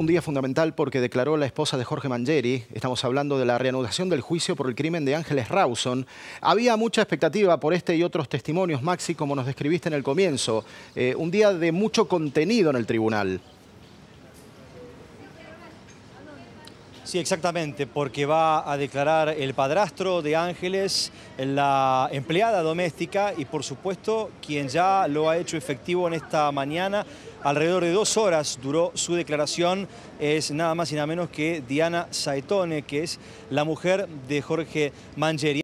Un día fundamental porque declaró la esposa de Jorge Mangieri, estamos hablando de la reanudación del juicio por el crimen de Ángeles Rawson. Había mucha expectativa por este y otros testimonios, Maxi, como nos describiste en el comienzo. Eh, un día de mucho contenido en el tribunal. Sí, exactamente, porque va a declarar el padrastro de Ángeles, la empleada doméstica y por supuesto quien ya lo ha hecho efectivo en esta mañana. Alrededor de dos horas duró su declaración, es nada más y nada menos que Diana Saetone, que es la mujer de Jorge Mangeri.